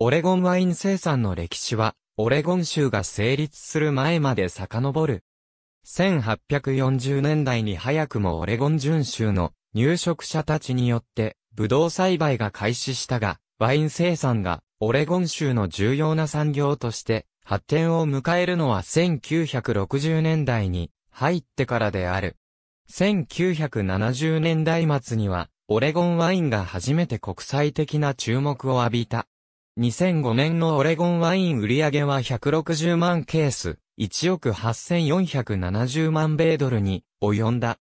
オレゴンワイン生産の歴史は、オレゴン州が成立する前まで遡る。1840年代に早くもオレゴン準州の入植者たちによって、ブドウ栽培が開始したが、ワイン生産がオレゴン州の重要な産業として発展を迎えるのは1960年代に入ってからである。1970年代末には、オレゴンワインが初めて国際的な注目を浴びた。2005年のオレゴンワイン売上は160万ケース、1億8470万米ドルに及んだ。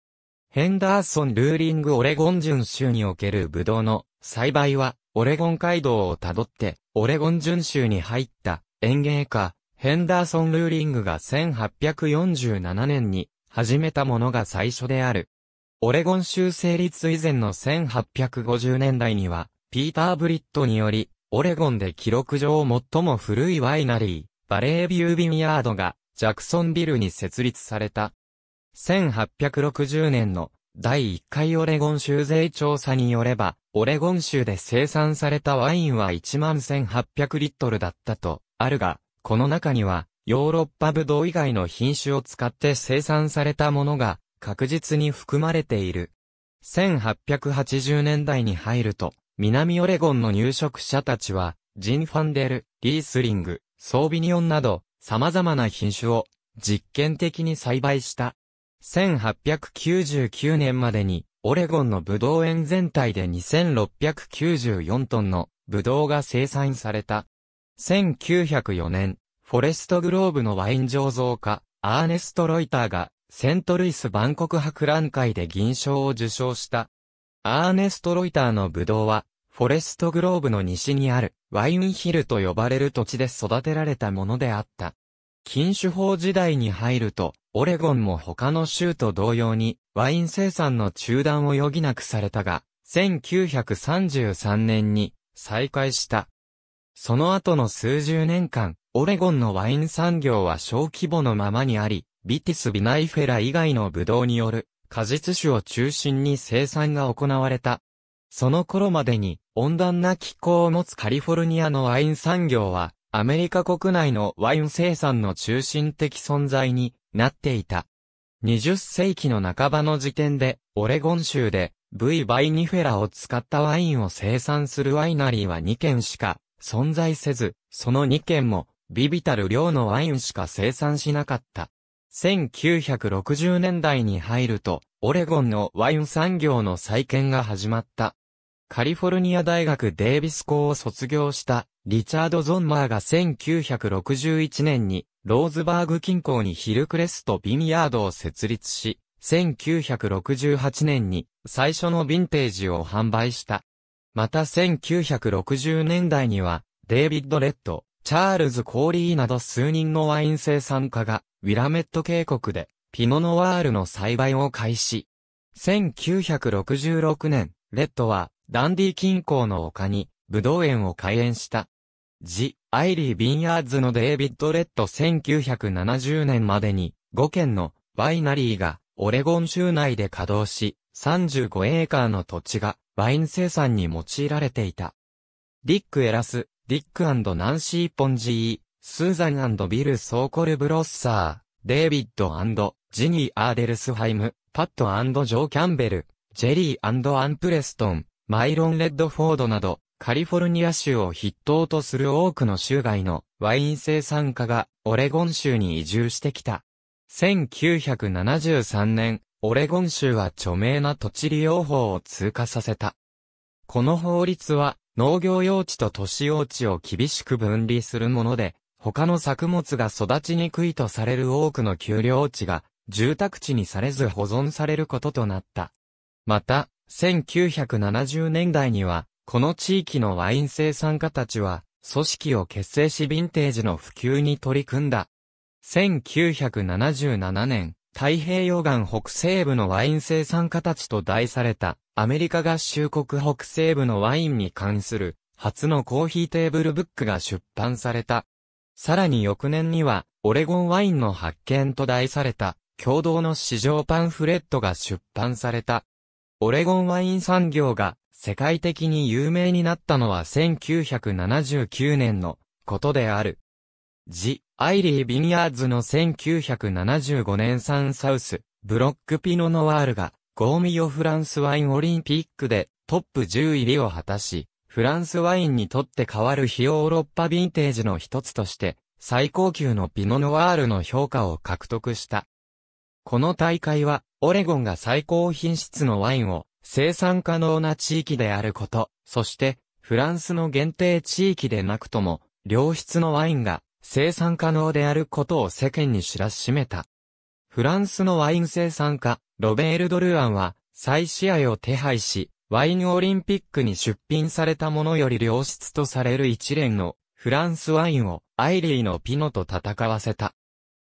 ヘンダーソン・ルーリング・オレゴン巡州におけるブドウの栽培は、オレゴン街道をたどって、オレゴン巡州に入った園芸家、ヘンダーソン・ルーリングが1847年に始めたものが最初である。オレゴン州成立以前の1850年代には、ピーター・ブリットにより、オレゴンで記録上最も古いワイナリー、バレービュービンヤードが、ジャクソンビルに設立された。1860年の第1回オレゴン州税調査によれば、オレゴン州で生産されたワインは11,800リットルだったと、あるが、この中には、ヨーロッパブドウ以外の品種を使って生産されたものが、確実に含まれている。1880年代に入ると、南オレゴンの入植者たちは、ジンファンデル、リースリング、ソービニオンなど、様々な品種を実験的に栽培した。1899年までに、オレゴンのブドウ園全体で2694トンのブドウが生産された。1904年、フォレストグローブのワイン醸造家、アーネスト・ロイターが、セントルイス万国博覧会で銀賞を受賞した。アーネスト・ロイターのブドウは、フォレストグローブの西にある、ワインヒルと呼ばれる土地で育てられたものであった。禁酒法時代に入ると、オレゴンも他の州と同様に、ワイン生産の中断を余儀なくされたが、1933年に再開した。その後の数十年間、オレゴンのワイン産業は小規模のままにあり、ビティス・ビナイフェラ以外のブドウによる果実種を中心に生産が行われた。その頃までに温暖な気候を持つカリフォルニアのワイン産業はアメリカ国内のワイン生産の中心的存在になっていた。20世紀の半ばの時点でオレゴン州で V バイニフェラを使ったワインを生産するワイナリーは2軒しか存在せず、その2軒もビビたる量のワインしか生産しなかった。1960年代に入ると、オレゴンのワイン産業の再建が始まった。カリフォルニア大学デイビス校を卒業したリチャード・ゾンマーが1961年にローズバーグ近郊にヒルクレスト・ビニヤードを設立し、1968年に最初のヴィンテージを販売した。また1960年代にはデイビッド・レッド、チャールズ・コーリーなど数人のワイン生産家がウィラメット渓谷で、ピノノワールの栽培を開始。1966年、レッドは、ダンディ近郊の丘に、ブドウ園を開園した。ジ・アイリー・ビンヤーズのデイビッド・レッド1970年までに、5軒のワイナリーが、オレゴン州内で稼働し、35エーカーの土地が、ワイン生産に用いられていた。ディック・エラス、ディックナンシー・ポンジー、スーザンビル・ソーコル・ブロッサー、デイビッドジニー・アーデルスハイム、パットジョー・キャンベル、ジェリーアンプレストン、マイロン・レッドフォードなど、カリフォルニア州を筆頭とする多くの州外のワイン生産家がオレゴン州に移住してきた。1973年、オレゴン州は著名な土地利用法を通過させた。この法律は農業用地と都市用地を厳しく分離するもので、他の作物が育ちにくいとされる多くの丘陵地が、住宅地にされず保存されることとなった。また、1970年代には、この地域のワイン生産家たちは、組織を結成しヴィンテージの普及に取り組んだ。1977年、太平洋岸北西部のワイン生産家たちと題された、アメリカ合衆国北西部のワインに関する、初のコーヒーテーブルブックが出版された。さらに翌年には、オレゴンワインの発見と題された、共同の市場パンフレットが出版された。オレゴンワイン産業が世界的に有名になったのは1979年のことである。ジ・アイリー・ビニアーズの1975年産サウス、ブロックピノノワールが、ゴーミヨフランスワインオリンピックでトップ10入りを果たし、フランスワインにとって変わる非ヨーロッパヴィンテージの一つとして、最高級のピノノワールの評価を獲得した。この大会は、オレゴンが最高品質のワインを生産可能な地域であること、そして、フランスの限定地域でなくとも、良質のワインが生産可能であることを世間に知らしめた。フランスのワイン生産家、ロベール・ドルアンは、再試合を手配し、ワインオリンピックに出品されたものより良質とされる一連のフランスワインをアイリーのピノと戦わせた。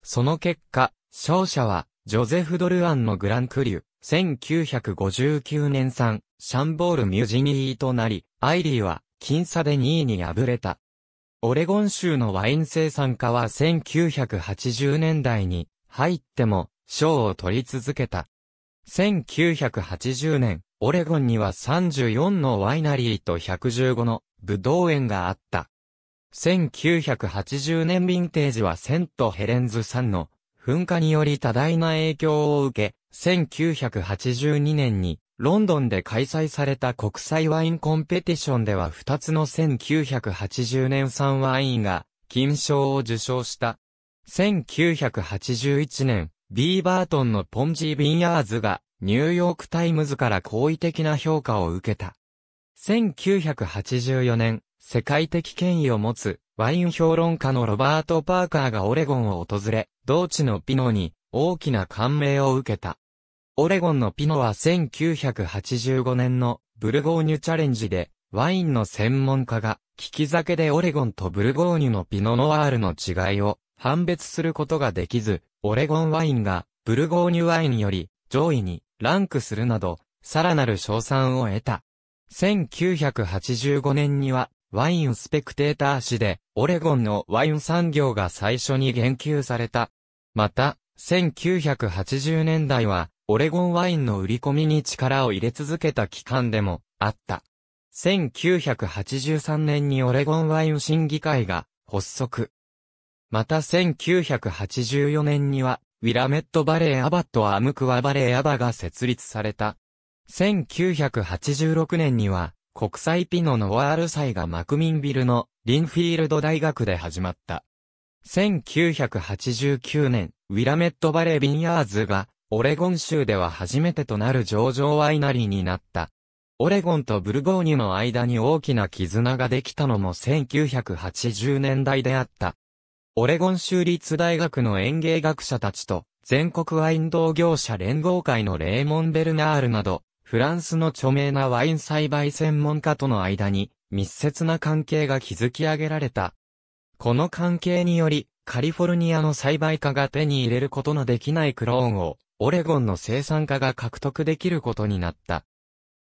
その結果、勝者はジョゼフ・ドルアンのグランクリュ、1959年産、シャンボール・ミュジニーとなり、アイリーは僅差で2位に敗れた。オレゴン州のワイン生産家は1980年代に入っても賞を取り続けた。1980年、オレゴンには34のワイナリーと115のブドウ園があった。1980年ヴィンテージはセントヘレンズ産の噴火により多大な影響を受け、1982年にロンドンで開催された国際ワインコンペティションでは2つの1980年産ワインが金賞を受賞した。1981年、ビーバートンのポンジー・ビンヤーズがニューヨークタイムズから好意的な評価を受けた。1984年、世界的権威を持つワイン評論家のロバート・パーカーがオレゴンを訪れ、同地のピノに大きな感銘を受けた。オレゴンのピノは1985年のブルゴーニュチャレンジで、ワインの専門家が、聞き酒でオレゴンとブルゴーニュのピノノワールの違いを判別することができず、オレゴンワインがブルゴーニュワインより上位にランクするなど、さらなる賞賛を得た。1985年には、ワインスペクテーター誌で、オレゴンのワイン産業が最初に言及された。また、1980年代は、オレゴンワインの売り込みに力を入れ続けた期間でも、あった。1983年にオレゴンワイン審議会が、発足。また1984年には、ウィラメット・バレー・アバット・アムクワ・バレー・アバが設立された。1986年には、国際ピノ・ノワール祭がマクミンビルのリンフィールド大学で始まった。1989年、ウィラメット・バレー・ビンヤーズが、オレゴン州では初めてとなる上場ワイナリーになった。オレゴンとブルゴーニュの間に大きな絆ができたのも1980年代であった。オレゴン州立大学の園芸学者たちと、全国ワイン同業者連合会のレーモン・ベルナールなど、フランスの著名なワイン栽培専門家との間に、密接な関係が築き上げられた。この関係により、カリフォルニアの栽培家が手に入れることのできないクローンを、オレゴンの生産家が獲得できることになった。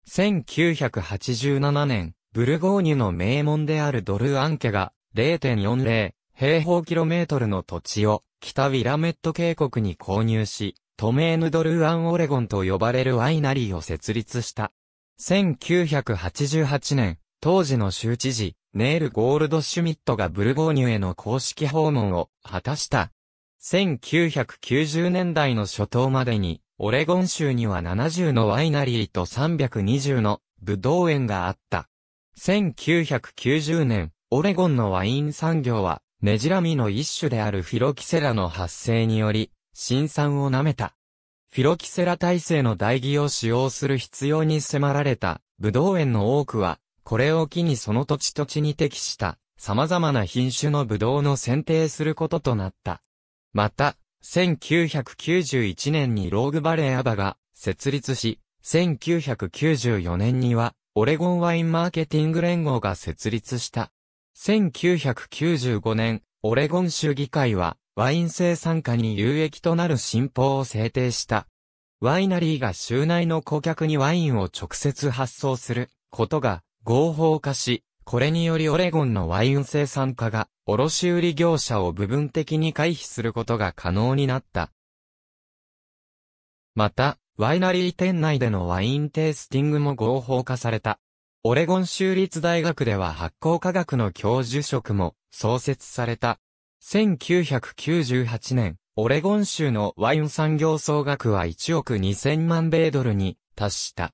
1987年、ブルゴーニュの名門であるドル・アンケが0.40、平方キロメートルの土地を北ウィラメット渓谷に購入し、トメーヌドルーアンオレゴンと呼ばれるワイナリーを設立した。1988年、当時の州知事、ネール・ゴールドシュミットがブルゴーニュへの公式訪問を果たした。1990年代の初頭までに、オレゴン州には70のワイナリーと320のブドウ園があった。1990年、オレゴンのワイン産業はねじらみの一種であるフィロキセラの発生により、辛酸をなめた。フィロキセラ体制の代議を使用する必要に迫られた、ブドウ園の多くは、これを機にその土地土地に適した、様々な品種のブドウの選定することとなった。また、1991年にローグバレーアバが設立し、1994年には、オレゴンワインマーケティング連合が設立した。1995年、オレゴン州議会は、ワイン生産化に有益となる新法を制定した。ワイナリーが州内の顧客にワインを直接発送することが合法化し、これによりオレゴンのワイン生産家が卸売業者を部分的に回避することが可能になった。また、ワイナリー店内でのワインテイスティングも合法化された。オレゴン州立大学では発酵科学の教授職も創設された。1998年、オレゴン州のワイン産業総額は1億2000万米ドルに達した。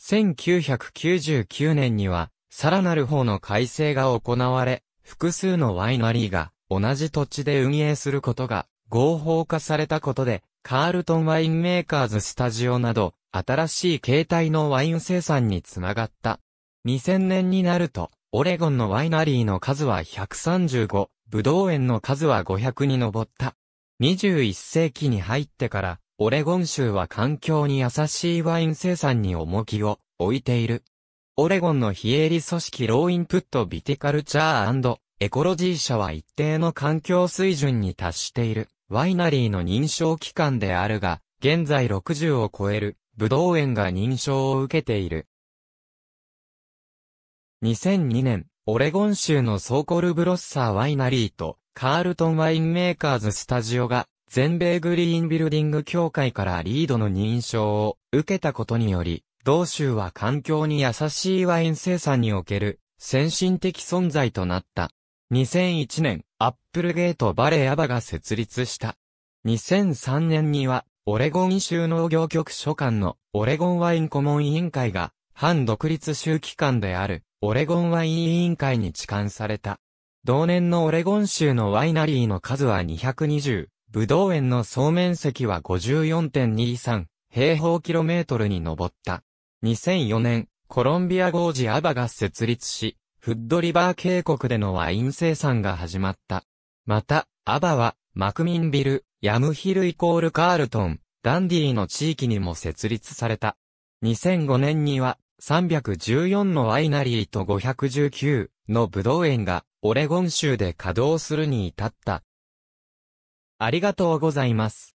1999年には、さらなる方の改正が行われ、複数のワイナリーが同じ土地で運営することが合法化されたことで、カールトンワインメーカーズスタジオなど、新しい形態のワイン生産につながった。2000年になると、オレゴンのワイナリーの数は135、ブドウ園の数は500に上った。21世紀に入ってから、オレゴン州は環境に優しいワイン生産に重きを置いている。オレゴンの非営利組織ローインプットビティカルチャーエコロジー社は一定の環境水準に達しているワイナリーの認証機関であるが、現在60を超えるブドウ園が認証を受けている。2002年、オレゴン州のソーコルブロッサーワイナリーと、カールトンワインメーカーズスタジオが、全米グリーンビルディング協会からリードの認証を受けたことにより、同州は環境に優しいワイン生産における先進的存在となった。2001年、アップルゲートバレーアバが設立した。2003年には、オレゴン州農業局所管のオレゴンワイン顧問委員会が、反独立州機関であるオレゴンワイン委員会に置換された。同年のオレゴン州のワイナリーの数は220、ブドウ園の総面積は54.23平方キロメートルに上った。2004年、コロンビアゴージアバが設立し、フッドリバー渓谷でのワイン生産が始まった。また、アバは、マクミンビル、ヤムヒルイコールカールトン、ダンディーの地域にも設立された。2005年には、314のワイナリーと519のブドウ園がオレゴン州で稼働するに至った。ありがとうございます。